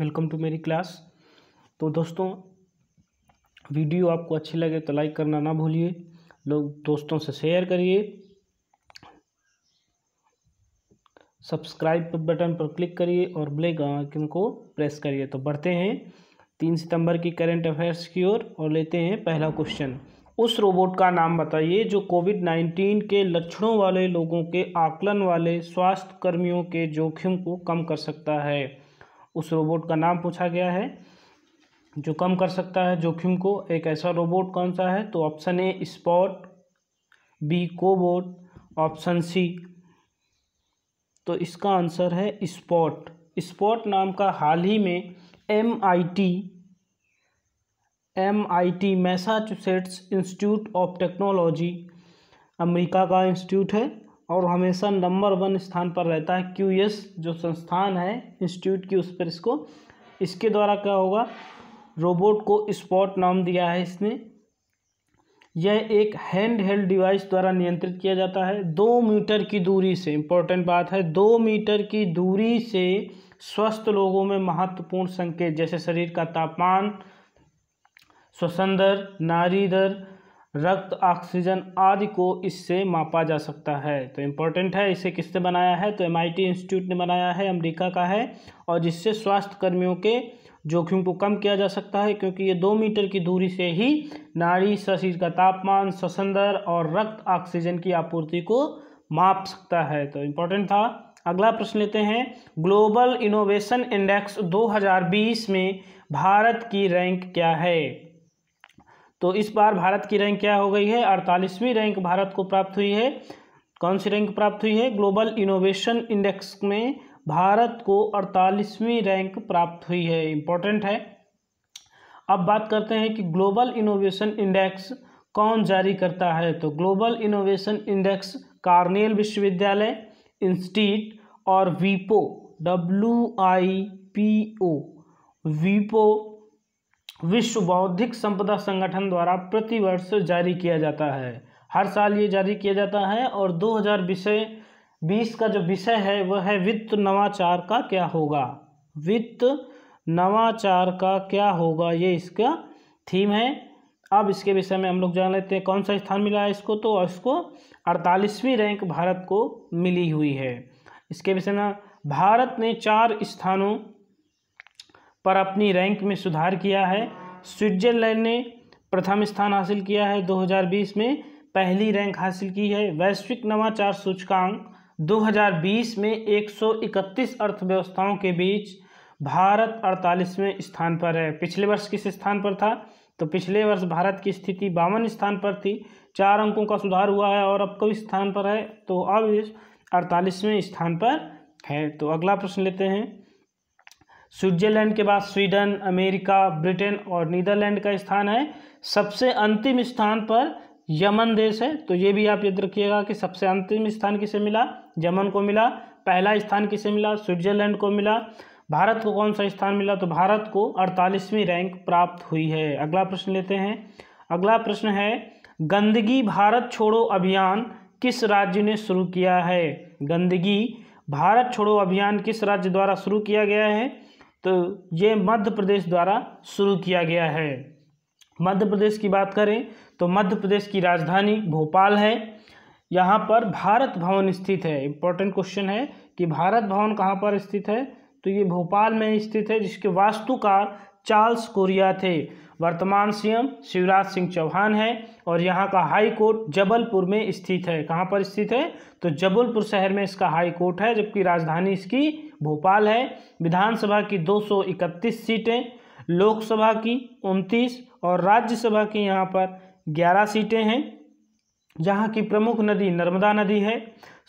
welcome to मेरी class तो दोस्तों वीडियो आपको अच्छी लगे तो लाइक करना ना भूलिए लोग दोस्तों से शेयर करिए सब्सक्राइब बटन पर क्लिक करिए और ब्लैक आइकन को प्रेस करिए तो बढ़ते हैं तीन सितंबर की करंट अफेयर्स की ओर और, और लेते हैं पहला क्वेश्चन उस रोबोट का नाम बताइए जो कोविड नाइन्टीन के लक्षणों वाले लोगों के आकलन वाले स्वास्थ्य कर्मियों के जोखिम को कम कर सकता है उस रोबोट का नाम पूछा गया है जो कम कर सकता है जोखिम को एक ऐसा रोबोट कौन सा है तो option A Spot B cobot option C तो इसका आंसर है स्पॉट स्पॉट नाम का हाल ही में M I T M I T Massachusetts Institute of Technology America का इंस्टीट्यूट है और हमेशा नंबर वन स्थान पर रहता है क्यू जो संस्थान है इंस्टीट्यूट की उस पर इसको इसके द्वारा क्या होगा रोबोट को स्पॉट नाम दिया है इसने यह एक हैंड हेल्ड डिवाइस द्वारा नियंत्रित किया जाता है दो मीटर की दूरी से इम्पोर्टेंट बात है दो मीटर की दूरी से स्वस्थ लोगों में महत्वपूर्ण संकेत जैसे शरीर का तापमान श्वसन दर नारी दर रक्त ऑक्सीजन आदि को इससे मापा जा सकता है तो इम्पोर्टेंट है इसे किसने बनाया है तो एमआईटी इंस्टीट्यूट ने बनाया है अमेरिका का है और जिससे स्वास्थ्य कर्मियों के जोखिम को कम किया जा सकता है क्योंकि ये दो मीटर की दूरी से ही नाड़ी शरीर का तापमान ससंदर और रक्त ऑक्सीजन की आपूर्ति को माप सकता है तो इम्पोर्टेंट था अगला प्रश्न लेते हैं ग्लोबल इनोवेशन इंडेक्स दो में भारत की रैंक क्या है तो इस बार भारत की रैंक क्या हो गई है अड़तालीसवीं रैंक भारत को प्राप्त हुई है कौन सी रैंक प्राप्त हुई है ग्लोबल इनोवेशन इंडेक्स में भारत को अड़तालीसवीं रैंक प्राप्त हुई है इम्पोर्टेंट है अब बात करते हैं कि ग्लोबल इनोवेशन इंडेक्स कौन जारी करता है तो ग्लोबल इनोवेशन इंडेक्स कार्नेल विश्वविद्यालय इंस्टीट और वीपो डब्ल्यू आई पी ओ वीपो विश्व बौद्धिक संपदा संगठन द्वारा प्रतिवर्ष जारी किया जाता है हर साल ये जारी किया जाता है और दो हज़ार विषय बीस का जो विषय है वह है वित्त नवाचार का क्या होगा वित्त नवाचार का क्या होगा ये इसका थीम है अब इसके विषय में हम लोग जान लेते हैं कौन सा स्थान मिला है इसको तो इसको अड़तालीसवीं रैंक भारत को मिली हुई है इसके विषय में भारत ने चार स्थानों पर अपनी रैंक में सुधार किया है स्विट्जरलैंड ने प्रथम स्थान हासिल किया है 2020 में पहली रैंक हासिल की है वैश्विक नवाचार सूचकांक 2020 में 131 अर्थव्यवस्थाओं के बीच भारत 48वें स्थान पर है पिछले वर्ष किस स्थान पर था तो पिछले वर्ष भारत की स्थिति बावन स्थान पर थी चार अंकों का सुधार हुआ है और अब कब स्थान पर है तो अब अड़तालीसवें स्थान पर है तो अगला प्रश्न लेते हैं स्विट्जरलैंड के बाद स्वीडन अमेरिका ब्रिटेन और नीदरलैंड का स्थान है सबसे अंतिम स्थान पर यमन देश है तो ये भी आप याद रखिएगा कि सबसे अंतिम स्थान किसे मिला यमन को मिला पहला स्थान किसे मिला स्विट्जरलैंड को मिला भारत को कौन सा स्थान मिला तो भारत को अड़तालीसवीं रैंक प्राप्त हुई है अगला प्रश्न लेते हैं अगला प्रश्न है गंदगी भारत छोड़ो अभियान किस राज्य ने शुरू किया है गंदगी भारत छोड़ो अभियान किस राज्य द्वारा शुरू किया गया है तो ये मध्य प्रदेश द्वारा शुरू किया गया है मध्य प्रदेश की बात करें तो मध्य प्रदेश की राजधानी भोपाल है यहाँ पर भारत भवन स्थित है इम्पोर्टेंट क्वेश्चन है कि भारत भवन कहाँ पर स्थित है तो ये भोपाल में स्थित है जिसके वास्तुकार चार्ल्स कोरिया थे वर्तमान सीएम शिवराज सिंह चौहान है और यहाँ का हाई कोर्ट जबलपुर में स्थित है कहाँ पर स्थित है तो जबलपुर शहर में इसका हाई कोर्ट है जबकि राजधानी इसकी भोपाल है विधानसभा की 231 सीटें लोकसभा की उनतीस और राज्यसभा की यहाँ पर ग्यारह सीटें हैं जहाँ की प्रमुख नदी नर्मदा नदी है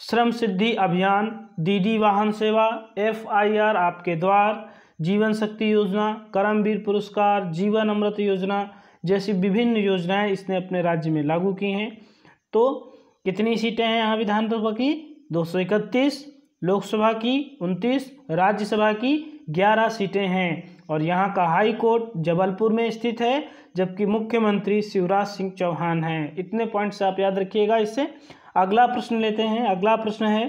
श्रम सिद्धि अभियान दीदी वाहन सेवा एफआईआर आपके द्वार जीवन शक्ति योजना करमवीर पुरस्कार जीवन अमृत योजना जैसी विभिन्न योजनाएं इसने अपने राज्य में लागू की हैं तो कितनी सीटें हैं यहाँ विधानसभा की दो सौ इकतीस लोकसभा की उनतीस राज्यसभा की ग्यारह सीटें हैं और यहाँ का हाई कोर्ट जबलपुर में स्थित है जबकि मुख्यमंत्री शिवराज सिंह चौहान हैं इतने पॉइंट्स आप याद रखिएगा इससे अगला प्रश्न लेते हैं अगला प्रश्न है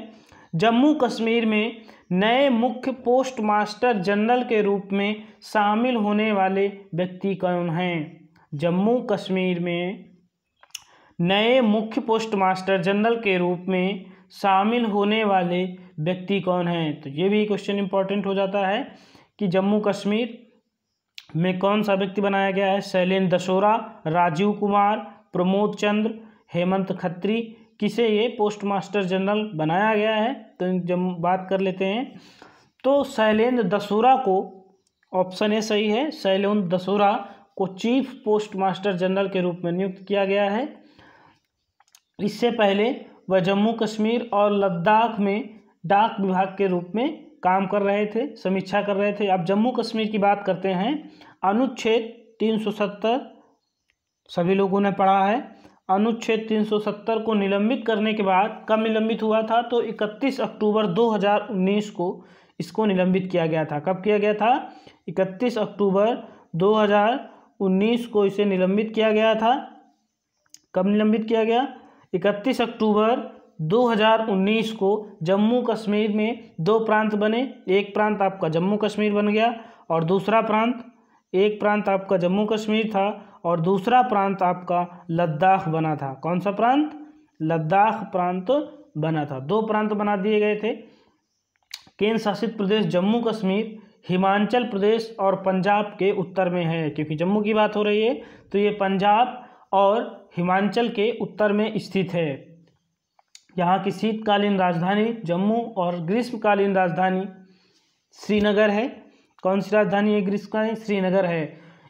जम्मू कश्मीर में नए मुख्य पोस्ट मास्टर जनरल के रूप में शामिल होने वाले व्यक्ति कौन हैं जम्मू कश्मीर में नए मुख्य पोस्ट मास्टर जनरल के रूप में शामिल होने वाले व्यक्ति कौन है तो ये भी क्वेश्चन इंपॉर्टेंट हो जाता है कि जम्मू कश्मीर में कौन सा व्यक्ति बनाया गया है शैलेन दशोरा राजीव कुमार प्रमोद चंद्र हेमंत खत्री किसे ये पोस्ट मास्टर जनरल बनाया गया है तो जब बात कर लेते हैं तो शैलेंद्र दशोरा को ऑप्शन ए सही है शैलेंद्र दशोरा को चीफ पोस्ट मास्टर जनरल के रूप में नियुक्त किया गया है इससे पहले वह जम्मू कश्मीर और लद्दाख में डाक विभाग के रूप में काम कर रहे थे समीक्षा कर रहे थे अब जम्मू कश्मीर की बात करते हैं अनुच्छेद 370 सभी लोगों ने पढ़ा है अनुच्छेद 370 को निलंबित करने के बाद कब निलंबित हुआ था तो 31 अक्टूबर 2019 को इसको निलंबित किया गया था कब किया गया था 31 अक्टूबर 2019 को इसे निलंबित किया गया था कब निलंबित किया गया 31 अक्टूबर 2019 को जम्मू कश्मीर में दो प्रांत बने एक प्रांत आपका जम्मू कश्मीर बन गया और दूसरा प्रांत एक प्रांत आपका जम्मू कश्मीर था और दूसरा प्रांत आपका लद्दाख बना था कौन सा प्रांत लद्दाख प्रांत बना था दो प्रांत बना दिए गए थे केंद्र शासित प्रदेश जम्मू कश्मीर हिमाचल प्रदेश और पंजाब के उत्तर में है क्योंकि जम्मू की बात हो रही है तो ये पंजाब और हिमाचल के उत्तर में स्थित है यहाँ की शीतकालीन राजधानी जम्मू और ग्रीष्मकालीन राजधानी श्रीनगर है कौन सी राजधानी है ग्रीष्मकालीन श्रीनगर है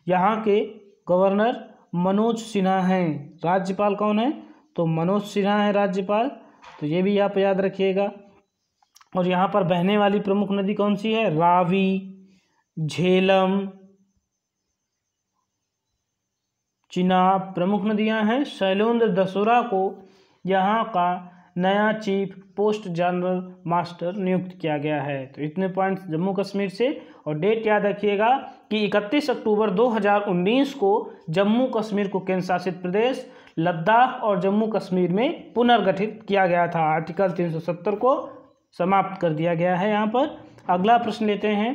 यहाँ के गवर्नर मनोज सिन्हा हैं राज्यपाल कौन है तो मनोज सिन्हा है राज्यपाल तो ये भी आप याद रखिएगा और यहाँ पर बहने वाली प्रमुख नदी कौन सी है रावी झेलम चिनाब प्रमुख नदियाँ हैं शैलेंद्र दशहरा को यहाँ का नया चीफ पोस्ट जनरल मास्टर नियुक्त किया गया है तो इतने पॉइंट्स जम्मू कश्मीर से और डेट याद रखिएगा कि 31 अक्टूबर 2019 को जम्मू कश्मीर को केंद्र शासित प्रदेश लद्दाख और जम्मू कश्मीर में पुनर्गठित किया गया था आर्टिकल 370 को समाप्त कर दिया गया है यहाँ पर अगला प्रश्न लेते हैं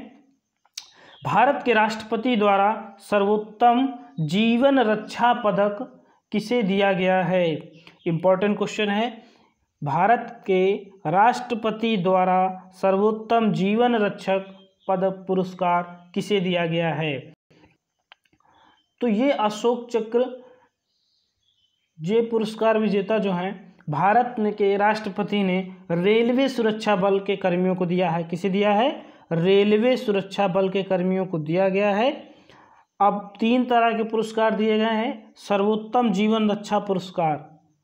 भारत के राष्ट्रपति द्वारा सर्वोत्तम जीवन रक्षा पदक किसे दिया गया है इम्पॉर्टेंट क्वेश्चन है भारत के राष्ट्रपति द्वारा सर्वोत्तम जीवन रक्षक पद पुरस्कार किसे दिया गया है तो ये अशोक चक्र ये पुरस्कार विजेता जो हैं भारत ने के राष्ट्रपति ने रेलवे सुरक्षा बल के कर्मियों को दिया है किसे दिया है रेलवे सुरक्षा बल के कर्मियों को दिया गया है अब तीन तरह के पुरस्कार दिए गए हैं सर्वोत्तम जीवन रक्षा पुरस्कार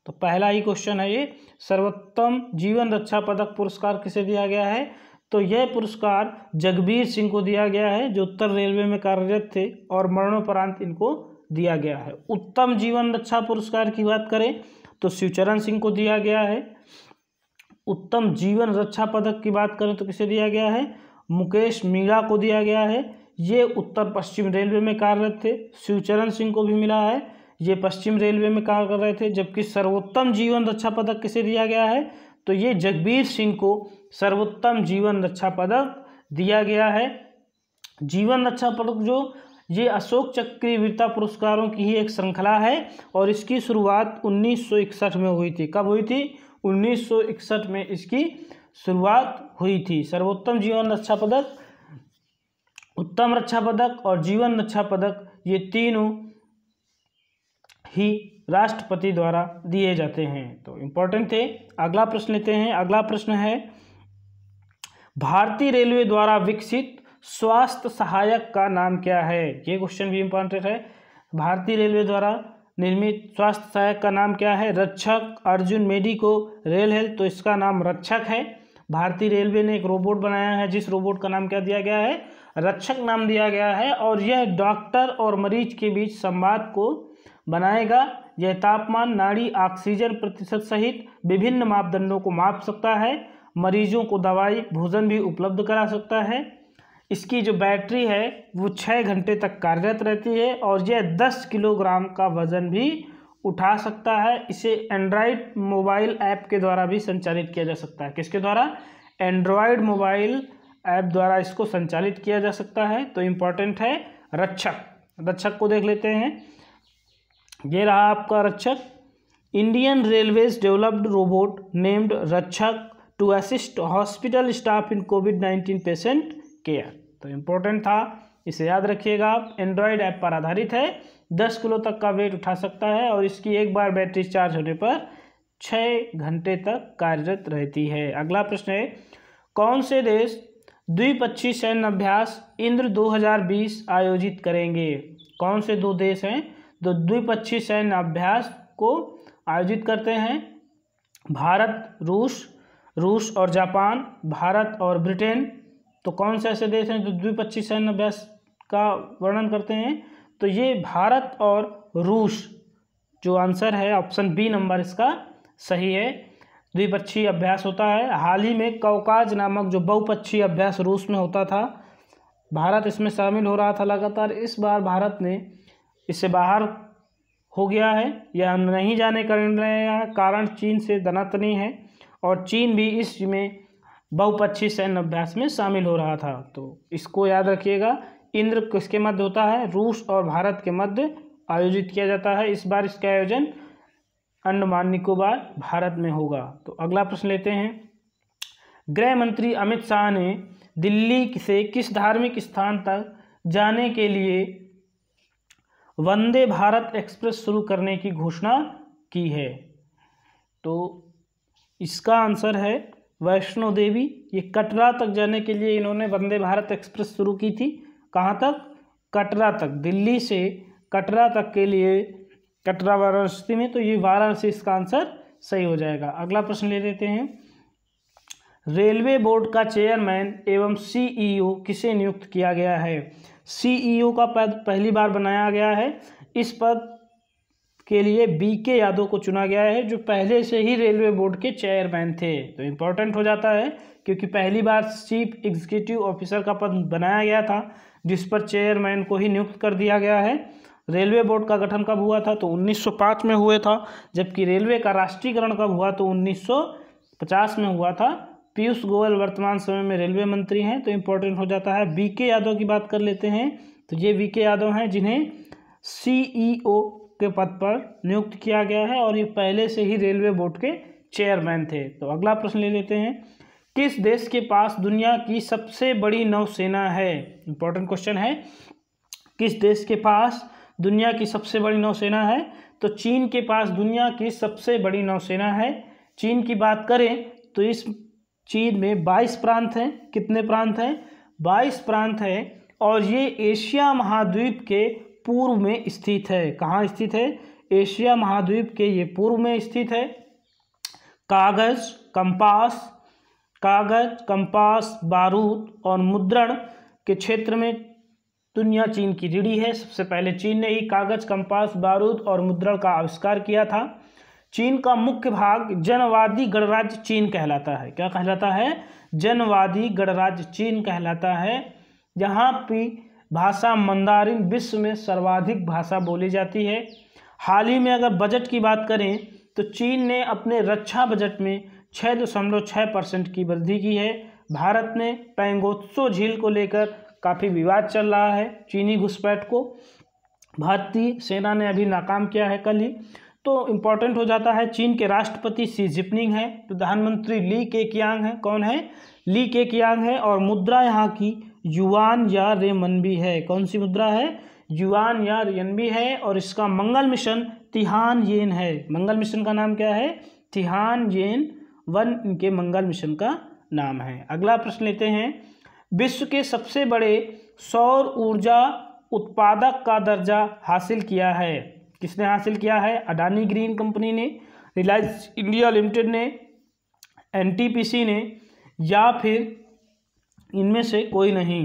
तो पहला ही क्वेश्चन है ये सर्वोत्तम जीवन रक्षा पदक पुरस्कार किसे दिया गया है तो यह पुरस्कार जगबीर सिंह को दिया गया है जो उत्तर रेलवे में कार्यरत थे और मरणोपरांत इनको दिया गया है उत्तम जीवन रक्षा पुरस्कार की बात करें तो शिवचरण सिंह को दिया गया है उत्तम जीवन रक्षा पदक की बात करें तो किसे दिया गया है मुकेश मीणा को दिया गया है ये उत्तर पश्चिम रेलवे में कार्यरत थे शिवचरण सिंह को भी मिला है ये पश्चिम रेलवे में काम कर रहे थे जबकि सर्वोत्तम जीवन रक्षा पदक किसे दिया गया है तो ये जगबीर सिंह को सर्वोत्तम जीवन रक्षा पदक दिया गया है जीवन रक्षा पदक जो ये अशोक चक्री वीरता पुरस्कारों की ही एक श्रृंखला है और इसकी शुरुआत 1961 में हुई थी कब हुई थी 1961 में इसकी शुरुआत हुई थी सर्वोत्तम जीवन रक्षा पदक उत्तम रक्षा पदक और जीवन रक्षा पदक ये तीनों ही राष्ट्रपति द्वारा दिए जाते हैं तो इम्पोर्टेंट थे अगला प्रश्न लेते हैं अगला प्रश्न है भारतीय रेलवे द्वारा विकसित स्वास्थ्य सहायक का नाम क्या है ये क्वेश्चन भी इम्पोर्टेंट है भारतीय रेलवे द्वारा निर्मित स्वास्थ्य सहायक का नाम क्या है रक्षक अर्जुन मेडिको रेल हेल्थ तो इसका नाम रक्षक है भारतीय रेलवे ने एक रोबोट बनाया है जिस रोबोट का नाम क्या दिया गया है रक्षक नाम दिया गया है और यह डॉक्टर और मरीज के बीच संवाद को बनाएगा यह तापमान नाड़ी ऑक्सीजन प्रतिशत सहित विभिन्न मापदंडों को माप सकता है मरीजों को दवाई भोजन भी उपलब्ध करा सकता है इसकी जो बैटरी है वो छः घंटे तक कार्यरत रहती है और यह दस किलोग्राम का वज़न भी उठा सकता है इसे एंड्रॉयड मोबाइल ऐप के द्वारा भी संचालित किया जा सकता है किसके द्वारा एंड्रॉयड मोबाइल ऐप द्वारा इसको संचालित किया जा सकता है तो इम्पॉर्टेंट है रक्षक रक्षक को देख लेते हैं ये रहा आपका Rakshak Indian railways developed robot named Rakshak to assist hospital staff in covid nineteen patient care तो इम्पोर्टेंट था इसे याद रखिएगा आप एंड्रॉयड ऐप पर आधारित है दस किलो तक का वेट उठा सकता है और इसकी एक बार बैटरी चार्ज होने पर छः घंटे तक कार्यरत रहती है अगला प्रश्न है कौन से देश द्विपक्षीय सैन्य अभ्यास इंद्र 2020 आयोजित करेंगे कौन से दो देश हैं जो तो द्विपक्षीय सैन्य अभ्यास को आयोजित करते हैं भारत रूस रूस और जापान भारत और ब्रिटेन तो कौन से ऐसे देश हैं जो द्विपक्षीय सैन्य अभ्यास का वर्णन करते हैं तो ये भारत और रूस जो आंसर है ऑप्शन बी नंबर इसका सही है द्विपक्षीय अभ्यास होता है हाल ही में कौकाज नामक जो बहुपक्षीय अभ्यास रूस में होता था भारत इसमें शामिल हो रहा था लगातार इस बार भारत ने इससे बाहर हो गया है या नहीं जाने कारण चीन से धनातनी है और चीन भी इसमें बहुपक्षी सैन्य अभ्यास में शामिल हो रहा था तो इसको याद रखिएगा इंद्र किसके मध्य होता है रूस और भारत के मध्य आयोजित किया जाता है इस बार इसका आयोजन अंडमान निकोबार भारत में होगा तो अगला प्रश्न लेते हैं गृह मंत्री अमित शाह ने दिल्ली से किस धार्मिक स्थान तक जाने के लिए वंदे भारत एक्सप्रेस शुरू करने की घोषणा की है तो इसका आंसर है वैष्णो देवी ये कटरा तक जाने के लिए इन्होंने वंदे भारत एक्सप्रेस शुरू की थी कहाँ तक कटरा तक दिल्ली से कटरा तक के लिए कटरा वाराणसी में तो ये वाराणसी इसका आंसर सही हो जाएगा अगला प्रश्न ले लेते हैं रेलवे बोर्ड का चेयरमैन एवं सीईओ किसे नियुक्त किया गया है सीईओ e का पद पहली बार बनाया गया है इस पद के लिए बी के यादव को चुना गया है जो पहले से ही रेलवे बोर्ड के चेयरमैन थे तो इम्पोर्टेंट हो जाता है क्योंकि पहली बार चीफ एग्जीक्यूटिव ऑफिसर का पद बनाया गया था जिस पर चेयरमैन को ही नियुक्त कर दिया गया है रेलवे बोर्ड का गठन कब हुआ था तो 1905 में हुए था जबकि रेलवे का राष्ट्रीयकरण कब हुआ तो 1950 में हुआ था पीयूष गोयल वर्तमान समय में रेलवे मंत्री हैं तो इम्पोर्टेंट हो जाता है वी के यादव की बात कर लेते हैं तो ये वी के यादव हैं जिन्हें सीईओ e के पद पर नियुक्त किया गया है और ये पहले से ही रेलवे बोर्ड के चेयरमैन थे तो अगला प्रश्न ले लेते हैं किस देश के पास दुनिया की सबसे बड़ी नौसेना है इम्पोर्टेंट क्वेश्चन है किस देश के पास दुनिया की सबसे बड़ी नौसेना है तो चीन के पास दुनिया की सबसे बड़ी नौसेना है चीन की बात करें तो इस चीन में बाईस प्रांत हैं कितने प्रांत हैं बाईस प्रांत हैं और ये एशिया महाद्वीप के पूर्व में स्थित है कहाँ स्थित है एशिया महाद्वीप के ये पूर्व में स्थित है कागज़ कंपास कागज कंपास बारूद और मुद्रण के क्षेत्र में दुनिया चीन की रीढ़ी है सबसे पहले चीन ने ही कागज कंपास बारूद और मुद्रण का आविष्कार किया था चीन का मुख्य भाग जनवादी गणराज्य चीन कहलाता है क्या कहलाता है जनवादी गणराज्य चीन कहलाता है यहाँ पे भाषा मंदारिन विश्व में सर्वाधिक भाषा बोली जाती है हाल ही में अगर बजट की बात करें तो चीन ने अपने रक्षा बजट में छः दशमलव छः परसेंट की वृद्धि की है भारत में पैंगोत्सो झील को लेकर काफ़ी विवाद चल रहा है चीनी घुसपैठ को भारतीय सेना ने अभी नाकाम किया है कल ही तो इम्पोर्टेंट हो जाता है चीन के राष्ट्रपति सी जिपनिंग है प्रधानमंत्री ली के कियांग है कौन है ली के कियांग है और मुद्रा यहाँ की युवान या रेमनबी है कौन सी मुद्रा है युआन या रेमनबी है और इसका मंगल मिशन तिहान येन है मंगल मिशन का नाम क्या है तिहान येन वन इनके मंगल मिशन का नाम है अगला प्रश्न लेते हैं विश्व के सबसे बड़े सौर ऊर्जा उत्पादक का दर्जा हासिल किया है किसने हासिल किया है अडानी ग्रीन कंपनी ने रिलायंस इंडिया लिमिटेड ने एन ने या फिर इनमें से कोई नहीं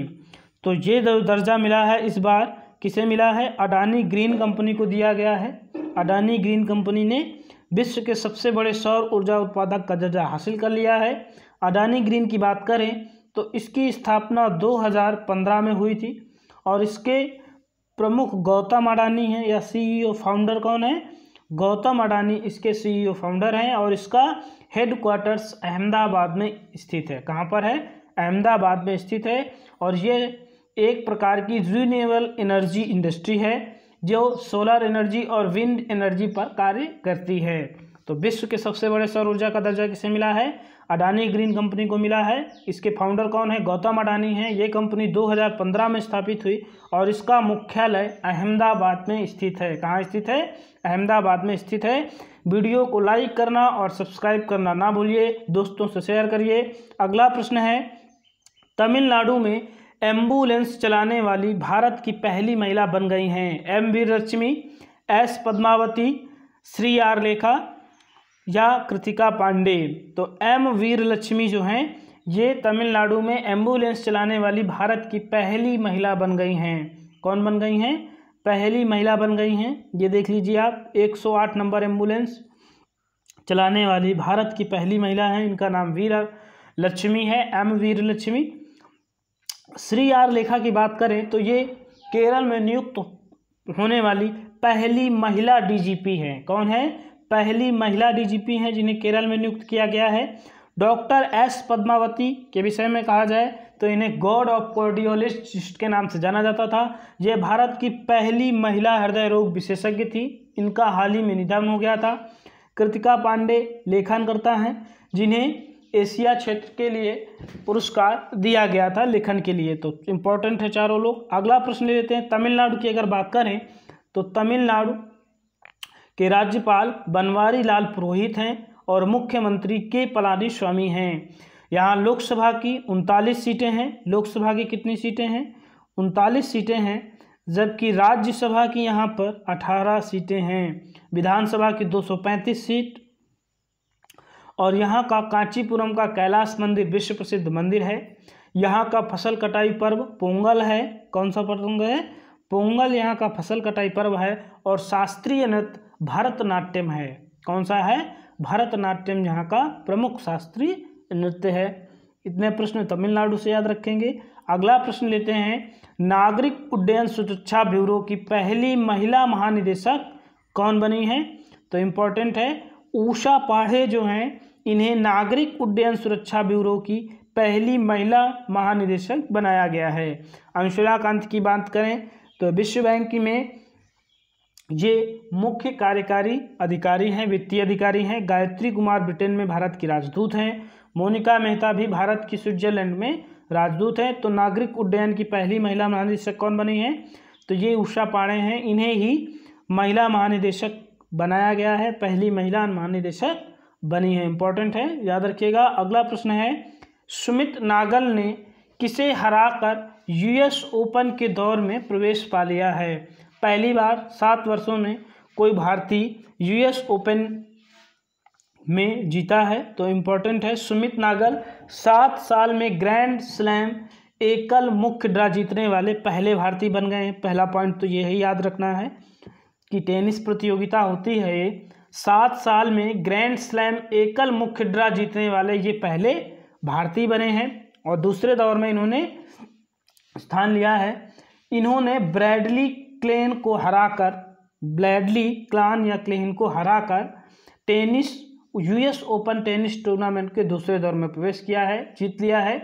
तो ये दर्जा मिला है इस बार किसे मिला है अडानी ग्रीन कंपनी को दिया गया है अडानी ग्रीन कंपनी ने विश्व के सबसे बड़े सौर ऊर्जा उत्पादक का दर्जा हासिल कर लिया है अडानी ग्रीन की बात करें तो इसकी स्थापना 2015 में हुई थी और इसके प्रमुख गौतम अडानी है या सीईओ फाउंडर कौन है गौतम अडानी इसके सीईओ फाउंडर e हैं और इसका हेड क्वार्टर्स अहमदाबाद में स्थित है कहाँ पर है अहमदाबाद में स्थित है और ये एक प्रकार की रीनेबल एनर्जी इंडस्ट्री है जो सोलर एनर्जी और विंड एनर्जी पर कार्य करती है तो विश्व के सबसे बड़े सौर ऊर्जा का दर्जा किसे मिला है अडानी ग्रीन कंपनी को मिला है इसके फाउंडर कौन है गौतम अडानी हैं ये कंपनी 2015 में स्थापित हुई और इसका मुख्यालय अहमदाबाद में स्थित है कहाँ स्थित है अहमदाबाद में स्थित है वीडियो को लाइक करना और सब्सक्राइब करना ना भूलिए दोस्तों से शेयर करिए अगला प्रश्न है तमिलनाडु में एम्बुलेंस चलाने वाली भारत की पहली महिला बन गई हैं M Veer Lakshmi S Padmavathi Shri R Lekha या कृतिका पांडे तो एम वीर लक्ष्मी जो हैं ये तमिलनाडु में एम्बुलेंस चलाने वाली भारत की पहली महिला बन गई हैं कौन बन गई हैं पहली महिला बन गई हैं ये देख लीजिए आप 108 नंबर एम्बुलेंस चलाने वाली भारत की पहली महिला हैं इनका नाम वीर लक्ष्मी है एम वीर लक्ष्मी श्री आर लेखा की बात करें तो ये केरल में नियुक्त होने वाली पहली महिला डीजीपी हैं कौन है पहली महिला डीजीपी हैं जिन्हें केरल में नियुक्त किया गया है डॉक्टर एस पद्मावती के विषय में कहा जाए तो इन्हें गॉड ऑफ कॉर्डियोलिस्ट के नाम से जाना जाता था ये भारत की पहली महिला हृदय रोग विशेषज्ञ थी इनका हाल ही में निधन हो गया था कृतिका पांडे लेखनकर्ता हैं जिन्हें एशिया क्षेत्र के लिए पुरस्कार दिया गया था लेखन के लिए तो इम्पोर्टेंट है चारों लोग अगला प्रश्न लेते हैं तमिलनाडु की अगर बात करें तो तमिलनाडु के राज्यपाल बनवारी लाल पुरोहित हैं और मुख्यमंत्री के पलानी स्वामी हैं यहाँ लोकसभा की उनतालीस सीटें हैं लोकसभा की कितनी सीटें हैं उनतालीस सीटें हैं जबकि राज्यसभा की यहाँ पर 18 सीटें हैं विधानसभा की 235 सीट और यहाँ का कांचीपुरम का कैलाश मंदिर विश्व प्रसिद्ध मंदिर है यहाँ का फसल कटाई पर्व पोंगल है कौन सा पतंग है पोंगल यहाँ का फसल कटाई पर्व है और शास्त्रीय नृत्य भरतनाट्यम है कौन सा है भरतनाट्यम यहाँ का प्रमुख शास्त्रीय नृत्य है इतने प्रश्न तमिलनाडु से याद रखेंगे अगला प्रश्न लेते हैं नागरिक उड्डयन सुरक्षा ब्यूरो की पहली महिला महानिदेशक कौन बनी है तो इम्पोर्टेंट है ऊषा पाढ़े जो हैं इन्हें नागरिक उड्डयन सुरक्षा ब्यूरो की पहली महिला महानिदेशक बनाया गया है अंशुला कांत की बात करें तो विश्व बैंक में ये मुख्य कार्यकारी अधिकारी हैं वित्तीय अधिकारी हैं गायत्री कुमार ब्रिटेन में भारत की राजदूत हैं मोनिका मेहता भी भारत की स्विट्जरलैंड में राजदूत हैं तो नागरिक उड्डयन की पहली महिला महानिदेशक कौन बनी है तो ये उषा पाणे हैं इन्हें ही महिला महानिदेशक बनाया गया है पहली महिला महानिदेशक बनी है इंपॉर्टेंट है याद रखिएगा अगला प्रश्न है सुमित नागल ने किसे हराकर यूएस ओपन के दौर में प्रवेश पा लिया है पहली बार सात वर्षों में कोई भारतीय यूएस ओपन में जीता है तो इम्पोर्टेंट है सुमित नागल सात साल में ग्रैंड स्लैम एकल मुख्य ड्रा जीतने वाले पहले भारतीय बन गए हैं पहला पॉइंट तो यही याद रखना है कि टेनिस प्रतियोगिता होती है सात साल में ग्रैंड स्लैम एकल मुख्य ड्रा जीतने वाले ये पहले भारतीय बने हैं और दूसरे दौर में इन्होंने स्थान लिया है इन्होंने ब्रैडली क्लेन को हराकर ब्लैडली क्लान या क्लेन को हराकर tennis US Open tennis tournament के दूसरे दौर में प्रवेश किया है जीत लिया है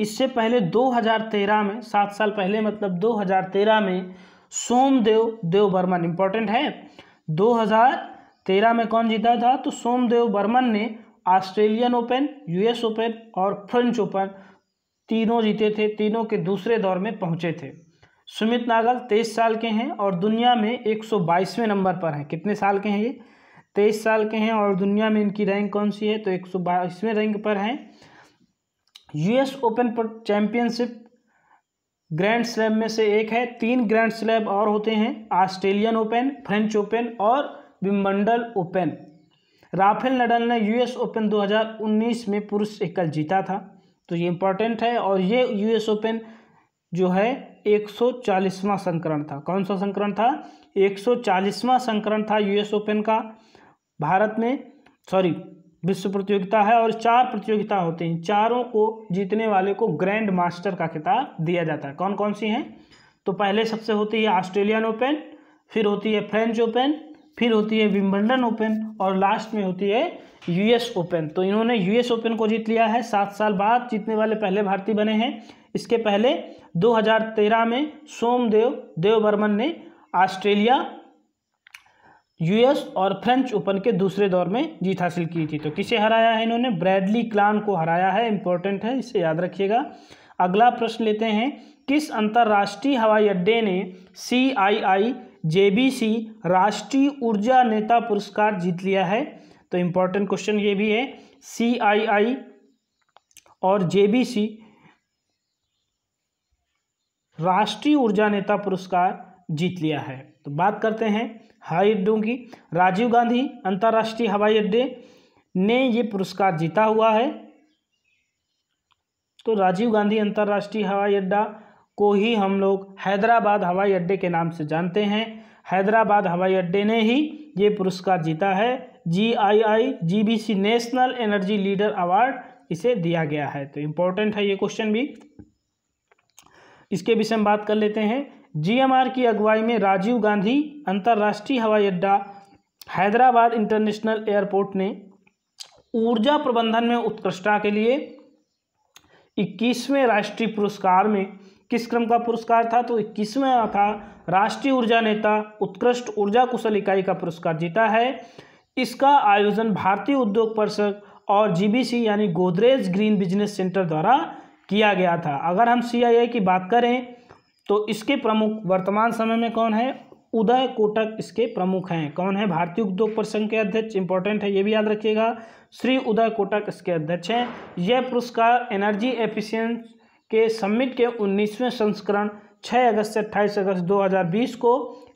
इससे पहले 2013 में सात साल पहले मतलब 2013 में सोमदेव देव बर्मन इम्पोर्टेंट है 2013 में कौन जीता था तो सोमदेव बर्मन ने ऑस्ट्रेलियन ओपन यूएस ओपन और फ्रेंच ओपन तीनों जीते थे तीनों के दूसरे दौर में पहुंचे थे सुमित नागल तेईस साल के हैं और दुनिया में एक सौ बाईसवें नंबर पर हैं कितने साल के हैं ये तेईस साल के हैं और दुनिया में इनकी रैंक कौन सी है तो एक सौ बाईसवें रैंक पर हैं US Open championship grand slam में से एक है तीन ग्रैंड स्लैब और होते हैं ऑस्ट्रेलियन ओपन फ्रेंच ओपन और विम्बंडल ओपन राफेल नडल ने यूएस ओपन 2019 में पुरुष एकल जीता था तो ये इम्पॉर्टेंट है और ये यूएस ओपन जो है 140वां संस्करण था कौन सा संस्करण था 140वां संस्करण था यूएस ओपन का भारत में सॉरी विश्व प्रतियोगिता है और चार प्रतियोगिता होती हैं चारों को जीतने वाले को ग्रैंड मास्टर का खिताब दिया जाता है कौन कौन सी हैं तो पहले सबसे होती है ऑस्ट्रेलियन ओपन फिर होती है फ्रेंच ओपन फिर होती है विम्बल्डन ओपन और लास्ट में होती है यूएस ओपन तो इन्होंने यूएस ओपन को जीत लिया है सात साल बाद जीतने वाले पहले भारतीय बने हैं इसके पहले 2013 में सोमदेव देवबर्मन ने ऑस्ट्रेलिया यूएस और फ्रेंच ओपन के दूसरे दौर में जीत हासिल की थी तो किसे हराया है इन्होंने ब्रैडली क्लान को हराया है इंपॉर्टेंट है इसे याद रखिएगा अगला प्रश्न लेते हैं किस अंतर्राष्ट्रीय हवाई अड्डे ने सी आई आई जेबीसी राष्ट्रीय ऊर्जा नेता पुरस्कार जीत लिया है तो इम्पोर्टेंट क्वेश्चन ये भी है सी और जेबीसी राष्ट्रीय ऊर्जा नेता पुरस्कार जीत लिया है तो बात करते हैं हवाई अड्डों की राजीव गांधी अंतर्राष्ट्रीय हवाई अड्डे ने ये पुरस्कार जीता हुआ है तो राजीव गांधी अंतर्राष्ट्रीय हवाई अड्डा को ही हम लोग हैदराबाद हवाई अड्डे के नाम से जानते हैं हैदराबाद हवाई अड्डे ने ही ये पुरस्कार जीता है G I I G B C national energy leader award इसे दिया गया है तो इम्पोर्टेंट है ये क्वेश्चन भी इसके विषय में बात कर लेते हैं जीएमआर की अगुवाई में राजीव गांधी अंतर्राष्ट्रीय हवाई अड्डा हैदराबाद इंटरनेशनल एयरपोर्ट ने ऊर्जा प्रबंधन में उत्कृष्टता के लिए इक्कीसवें राष्ट्रीय पुरस्कार में किस क्रम का पुरस्कार था तो इक्कीसवें था राष्ट्रीय ऊर्जा नेता उत्कृष्ट ऊर्जा कुशल इकाई का पुरस्कार जीता है इसका आयोजन भारतीय उद्योग परिषद और जीबीसी यानी गोदरेज ग्रीन बिजनेस सेंटर द्वारा किया गया था अगर हम सीआईए की बात करें तो इसके प्रमुख वर्तमान समय में कौन है उदय कोटक इसके प्रमुख हैं कौन है भारतीय उद्योग परिसंघ के अध्यक्ष इंपॉर्टेंट है ये भी याद रखिएगा श्री उदय कोटक इसके अध्यक्ष हैं यह पुरस्कार एनर्जी एफिशिएंस के समिट के 19वें संस्करण 6 अगस्त से 28 अगस्त 2020 को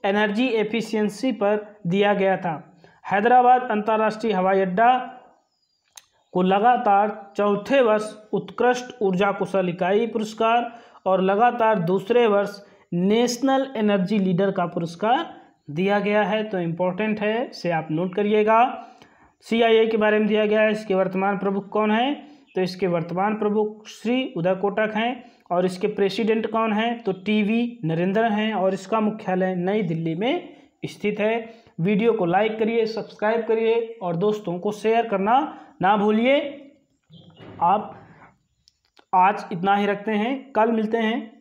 एनर्जी एफिशिएंसी पर दिया गया था हैदराबाद अंतर्राष्ट्रीय हवाई अड्डा को लगातार चौथे वर्ष उत्कृष्ट ऊर्जा कुशल इकाई पुरस्कार और लगातार दूसरे वर्ष नेशनल एनर्जी लीडर का पुरस्कार दिया गया है तो इम्पोर्टेंट है से आप नोट करिएगा सी के बारे में दिया गया है इसके वर्तमान प्रमुख कौन है तो इसके वर्तमान प्रमुख श्री उदय कोटक हैं और इसके प्रेसिडेंट कौन हैं तो टीवी नरेंद्र हैं और इसका मुख्यालय नई दिल्ली में स्थित है वीडियो को लाइक करिए सब्सक्राइब करिए और दोस्तों को शेयर करना ना भूलिए आप आज इतना ही रखते हैं कल मिलते हैं